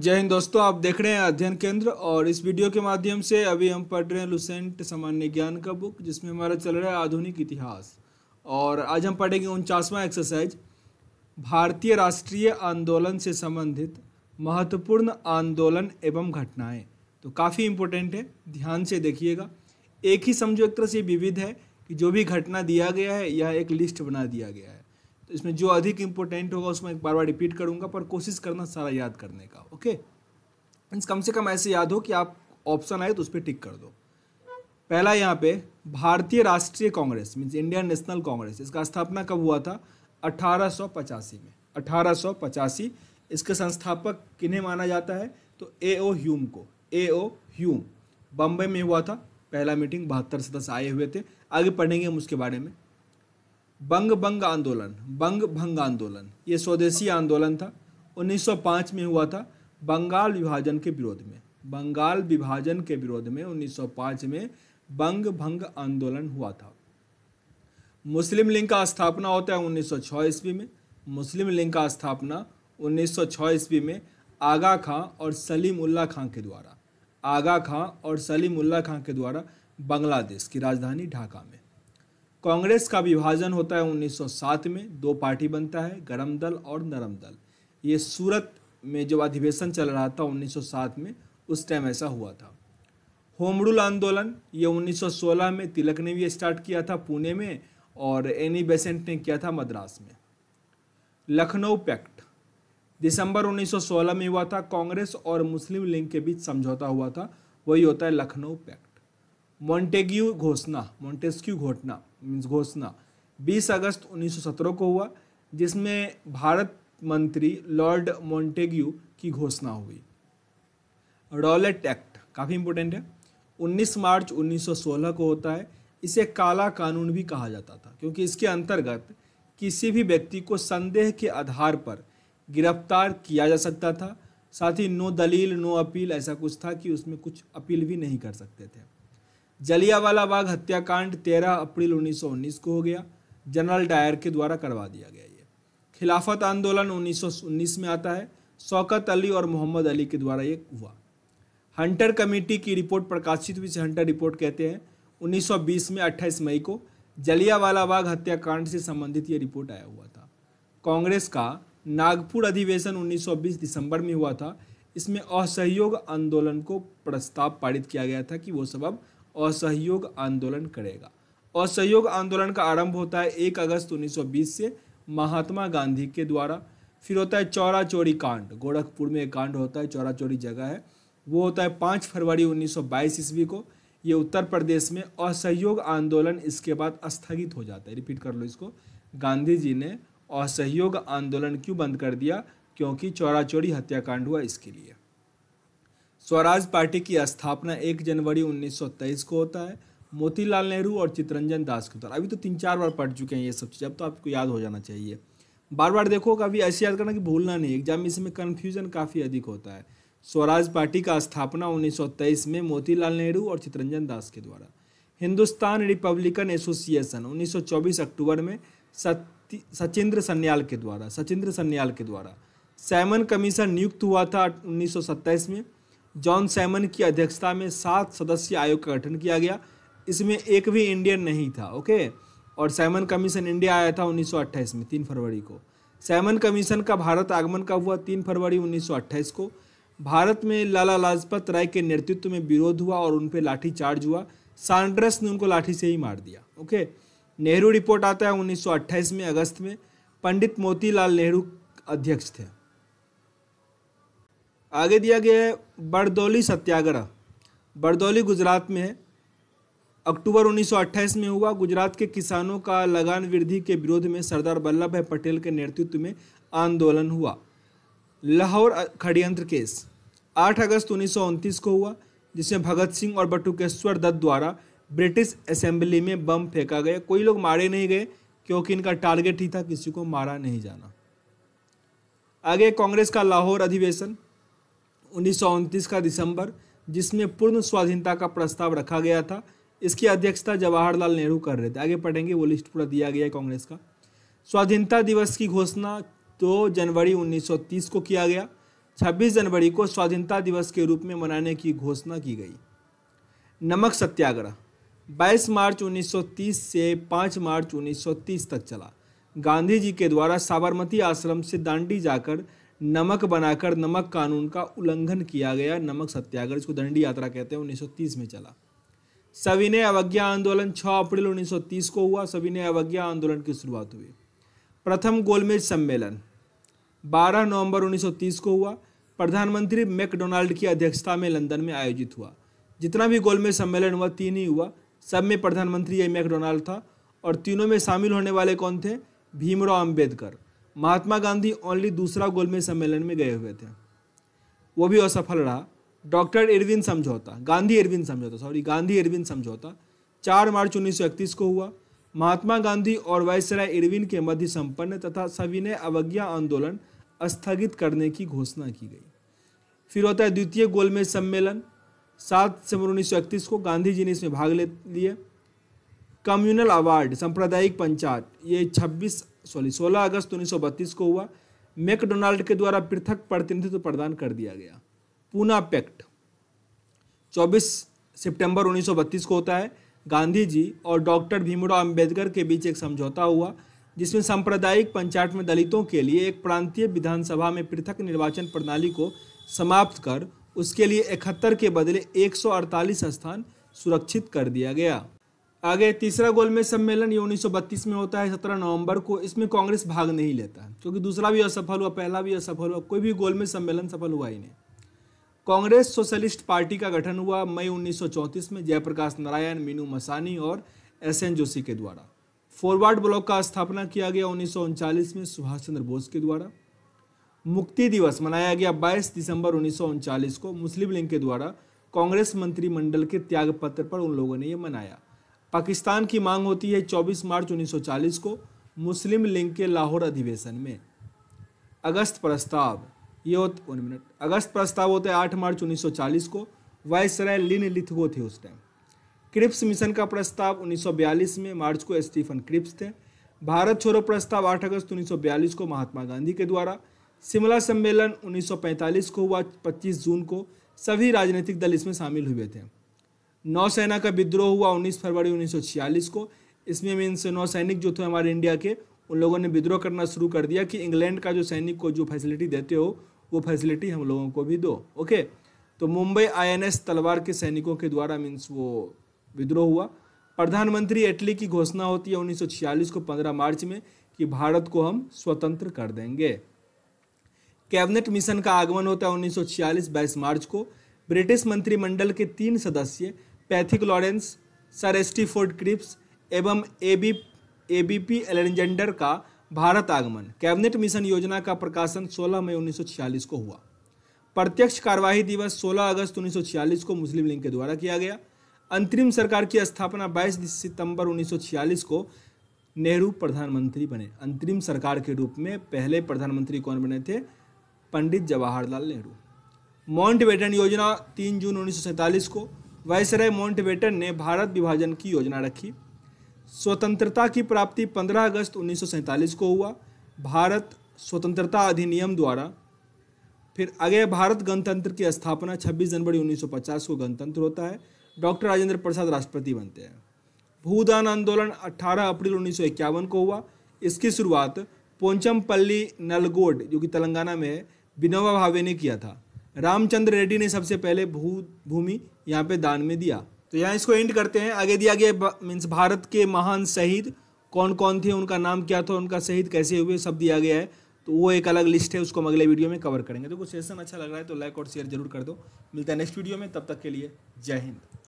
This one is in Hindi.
जय हिंद दोस्तों आप देख रहे हैं अध्ययन केंद्र और इस वीडियो के माध्यम से अभी हम पढ़ रहे हैं लुसेंट सामान्य ज्ञान का बुक जिसमें हमारा चल रहा है आधुनिक इतिहास और आज हम पढ़ेंगे उनचासवां एक्सरसाइज भारतीय राष्ट्रीय आंदोलन से संबंधित महत्वपूर्ण आंदोलन एवं घटनाएं तो काफ़ी इम्पोर्टेंट है ध्यान से देखिएगा एक ही समझो एक तरह से विविध है कि जो भी घटना दिया गया है यह एक लिस्ट बना दिया गया है तो इसमें जो अधिक इम्पोर्टेंट होगा उसमें एक बार बार रिपीट करूंगा पर कोशिश करना सारा याद करने का ओके मीन्स कम से कम ऐसे याद हो कि आप ऑप्शन आए तो उस पर टिक कर दो पहला यहाँ पे भारतीय राष्ट्रीय Congress means Indian National Congress इसका स्थापना कब हुआ था अठारह में अठारह इसके संस्थापक किन्हें माना जाता है तो ए ओ ह्यूम को ए ओ ह्यूम बम्बे में हुआ था पहला मीटिंग बहत्तर सदस्य आए हुए थे आगे पढ़ेंगे हम उसके बारे में बंग बंग आंदोलन बंग भंग आंदोलन ये स्वदेशी आंदोलन था 1905 में हुआ था बंगाल विभाजन के विरोध में बंगाल विभाजन के विरोध में 1905 में बंग भंग आंदोलन हुआ था मुस्लिम लीग का स्थापना होता है 1906 ईस्वी में मुस्लिम लीग का स्थापना 1906 ईस्वी में आगा खां और सलीम उल्ला खां के द्वारा आगा खां और सलीम उल्ला खां के द्वारा बांग्लादेश की राजधानी ढाका में कांग्रेस का विभाजन होता है 1907 में दो पार्टी बनता है गरम दल और नरम दल ये सूरत में जब अधिवेशन चल रहा था 1907 में उस टाइम ऐसा हुआ था होम रूल आंदोलन ये 1916 में तिलक ने भी स्टार्ट किया था पुणे में और एनी बेसेंट ने किया था मद्रास में लखनऊ पैक्ट दिसंबर 1916 में हुआ था कांग्रेस और मुस्लिम लीग के बीच समझौता हुआ था वही होता है लखनऊ पैक्ट मॉन्टेग्यू घोषणा मॉन्टेस्क्यू घोटना मीन्स घोषणा 20 अगस्त 1917 को हुआ जिसमें भारत मंत्री लॉर्ड मॉन्टेग्यू की घोषणा हुई रॉलेट एक्ट काफ़ी इंपॉर्टेंट है 19 मार्च 1916 को होता है इसे काला कानून भी कहा जाता था क्योंकि इसके अंतर्गत किसी भी व्यक्ति को संदेह के आधार पर गिरफ्तार किया जा सकता था साथ ही नो दलील नो अपील ऐसा कुछ था कि उसमें कुछ अपील भी नहीं कर सकते थे जलियावाला बाग हत्याकांड 13 अप्रैल 1919 को हो गया जनरल डायर के द्वारा करवा दिया गया ये खिलाफत आंदोलन 1919 में आता है शौकत अली और मोहम्मद अली के द्वारा ये हुआ हंटर कमेटी की रिपोर्ट प्रकाशित हुई हंटर रिपोर्ट कहते हैं 1920 में 28 मई को जलियावाला बाग हत्याकांड से संबंधित ये रिपोर्ट आया हुआ था कांग्रेस का नागपुर अधिवेशन 1920 दिसंबर में हुआ था इसमें असहयोग आंदोलन को प्रस्ताव पारित किया गया था कि वो सब अब असहयोग आंदोलन करेगा असहयोग आंदोलन का आरंभ होता है एक अगस्त 1920 से महात्मा गांधी के द्वारा फिर होता है चौरा चोरी कांड गोरखपुर में एक कांड होता है चौरा चोरी जगह है वो होता है पाँच फरवरी 1922 ईस्वी को ये उत्तर प्रदेश में असहयोग आंदोलन इसके बाद स्थगित हो जाता है रिपीट कर लो इसको गांधी जी ने असहयोग आंदोलन क्यों बंद कर दिया क्योंकि चौरा चोरी हत्याकांड हुआ इसके लिए स्वराज पार्टी की स्थापना एक जनवरी 1923 को होता है मोतीलाल नेहरू और चितरंजन दास के द्वारा अभी तो तीन चार बार पढ़ चुके हैं ये सब चीज़ अब तो आपको याद हो जाना चाहिए बार बार देखो कभी ऐसे याद करना कि भूलना नहीं एग्जाम में इसमें कन्फ्यूजन काफ़ी अधिक होता है स्वराज पार्टी का स्थापना 1923 में मोतीलाल नेहरू और चितरंजन दास के द्वारा हिंदुस्तान रिपब्लिकन एसोसिएशन 1924 अक्टूबर में सचिंद्र सन्याल के द्वारा सचिंद्र सन्याल के द्वारा सैमन कमीशन नियुक्त हुआ था उन्नीस में जॉन सैमन की अध्यक्षता में सात सदस्यीय आयोग का गठन किया गया इसमें एक भी इंडियन नहीं था ओके और सैमन कमीशन इंडिया आया था उन्नीस में तीन फरवरी को सैमन कमीशन का भारत आगमन का हुआ तीन फरवरी उन्नीस को भारत में लाला लाजपत राय के नेतृत्व में विरोध हुआ और उन पर लाठीचार्ज हुआ सांड्रस ने उनको लाठी से ही मार दिया ओके नेहरू रिपोर्ट आता है उन्नीस में अगस्त में पंडित मोतीलाल नेहरू अध्यक्ष थे आगे दिया गया है बरदौली सत्याग्रह बरदौली गुजरात में है अक्टूबर 1928 में हुआ गुजरात के किसानों का लगान वृद्धि के विरोध में सरदार वल्लभ भाई पटेल के नेतृत्व में आंदोलन हुआ लाहौर षडयंत्र केस 8 अगस्त उन्नीस को हुआ जिसमें भगत सिंह और बटुकेश्वर दत्त द्वारा ब्रिटिश असेंबली में बम फेंका गया कोई लोग मारे नहीं गए क्योंकि इनका टारगेट ही था किसी को मारा नहीं जाना आगे कांग्रेस का लाहौर अधिवेशन उन्नीस का दिसंबर जिसमें पूर्ण स्वाधीनता का प्रस्ताव रखा गया था इसकी अध्यक्षता जवाहरलाल नेहरू कर रहे थे आगे पढ़ेंगे वो लिस्ट पूरा दिया गया है कांग्रेस का स्वाधीनता दिवस की घोषणा दो तो जनवरी 1930 को किया गया 26 जनवरी को स्वाधीनता दिवस के रूप में मनाने की घोषणा की गई नमक सत्याग्रह 22 मार्च 1930 से 5 मार्च 1930 तक चला गांधी जी के द्वारा साबरमती आश्रम से दांडी जाकर नमक बनाकर नमक कानून का उल्लंघन किया गया नमक सत्याग्रह इसको दंडी यात्रा कहते हैं 1930 में चला सविनय अवज्ञा आंदोलन 6 अप्रैल 1930 को हुआ सविनय अवज्ञा आंदोलन की शुरुआत हुई प्रथम गोलमेज सम्मेलन 12 नवंबर 1930 को हुआ प्रधानमंत्री मैकडोनाल्ड की अध्यक्षता में लंदन में आयोजित हुआ जितना भी गोलमेज सम्मेलन हुआ तीन ही हुआ सब में प्रधानमंत्री ये मैकडोनाल्ड था और तीनों में शामिल होने वाले कौन थे भीमराव अम्बेडकर महात्मा गांधी ओनली दूसरा गोलमेज सम्मेलन में गए हुए थे वो भी असफल रहा डॉक्टर इरविन समझौता गांधी इरविन समझौता सॉरी गांधी इरविन समझौता चार मार्च उन्नीस को हुआ महात्मा गांधी और वायसराय इरविन के मध्य संपन्न तथा सविनय अवज्ञा आंदोलन स्थगित करने की घोषणा की गई फिर होता है द्वितीय गोलमेज सम्मेलन सात सितंबर उन्नीस को गांधी जी ने इसमें भाग ले लिए कम्युनल अवार्ड सांप्रदायिक पंचायत ये 26 सॉरी 16 अगस्त बत्तीस को हुआ मैकडोनाल्ड के द्वारा पृथक प्रतिनिधित्व प्रदान कर दिया गया पूना पैक्ट 24 सितंबर 1932 को होता है गांधी जी और डॉक्टर भीमराव अंबेडकर के बीच एक समझौता हुआ जिसमें सांप्रदायिक पंचायत में दलितों के लिए एक प्रांतीय विधानसभा में पृथक निर्वाचन प्रणाली को समाप्त कर उसके लिए इकहत्तर के बदले 148 स्थान सुरक्षित कर दिया गया आगे तीसरा गोलमेज सम्मेलन ये 1932 में होता है 17 नवंबर को इसमें कांग्रेस भाग नहीं लेता क्योंकि दूसरा भी असफल हुआ पहला भी असफल हुआ कोई भी गोलमेज सम्मेलन सफल हुआ ही नहीं कांग्रेस सोशलिस्ट पार्टी का गठन हुआ मई 1934 में जयप्रकाश नारायण मीनू मसानी और एस एन जोशी के द्वारा फॉरवर्ड ब्लॉक का स्थापना किया गया उन्नीस में सुभाष चंद्र बोस के द्वारा मुक्ति दिवस मनाया गया 22 दिसंबर उन्नीस को मुस्लिम लीग के द्वारा कांग्रेस मंत्रिमंडल के त्याग पत्र पर उन लोगों ने यह मनाया पाकिस्तान की मांग होती है 24 मार्च 1940 को मुस्लिम लीग के लाहौर अधिवेशन में अगस्त प्रस्ताव ये होता मिनट अगस्त प्रस्ताव होता है आठ मार्च 1940 को वायसराय लिन लिथगो थे उस टाइम क्रिप्स मिशन का प्रस्ताव 1942 में मार्च को स्टीफन क्रिप्स थे भारत छोड़ो प्रस्ताव 8 अगस्त 1942 को महात्मा गांधी के द्वारा शिमला सम्मेलन 1945 को हुआ 25 जून को सभी राजनीतिक दल इसमें शामिल हुए थे नौसेना का विद्रोह हुआ 19 फरवरी 1946 को इसमें मीन्स नौसैनिक जो थे हमारे इंडिया के उन लोगों ने विद्रोह करना शुरू कर दिया कि इंग्लैंड का जो सैनिक को जो फैसिलिटी देते हो वो फैसिलिटी हम लोगों को भी दो ओके तो मुंबई आईएनएस तलवार के सैनिकों के द्वारा मीन्स वो विद्रोह हुआ प्रधानमंत्री एटली की घोषणा होती है 1946 को 15 मार्च में कि भारत को हम स्वतंत्र कर देंगे कैबिनेट मिशन का आगमन होता है 1946 बाईस मार्च को ब्रिटिश मंत्रिमंडल के तीन सदस्य Pethick Lawrence sir Stafford Cripps एवं A B A B P Alexander का भारत आगमन कैबिनेट मिशन योजना का प्रकाशन 16 मई 1946 को हुआ प्रत्यक्ष कार्यवाही दिवस 16 अगस्त 1946 को मुस्लिम लीग के द्वारा किया गया अंतरिम सरकार की स्थापना 22 सितंबर 1946 को नेहरू प्रधानमंत्री बने अंतरिम सरकार के रूप में पहले प्रधानमंत्री कौन बने थे पंडित जवाहरलाल नेहरू माउंट बेटन योजना तीन जून उन्नीस को वायसराय मोन्टबेटन ने भारत विभाजन की योजना रखी स्वतंत्रता की प्राप्ति 15 अगस्त उन्नीस को हुआ भारत स्वतंत्रता अधिनियम द्वारा फिर आगे भारत गणतंत्र की स्थापना 26 जनवरी 1950 को गणतंत्र होता है डॉक्टर राजेंद्र प्रसाद राष्ट्रपति बनते हैं भूदान आंदोलन 18 अप्रैल उन्नीस को हुआ इसकी शुरुआत पोंचमपल्ली नलगोड जो कि तेलंगाना में है विनोबा भावे ने किया था रामचंद्र रेड्डी ने सबसे पहले भू भूमि यहाँ पे दान में दिया तो यहाँ इसको एंड करते हैं आगे दिया गया मीन्स भारत के महान शहीद कौन कौन थे उनका नाम क्या था उनका शहीद कैसे हुए सब दिया गया है तो वो एक अलग लिस्ट है उसको हम अगले वीडियो में कवर करेंगे तो कुछ सेशन अच्छा लग रहा है तो लाइक और शेयर जरूर कर दो मिलता है नेक्स्ट वीडियो में तब तक के लिए जय हिंद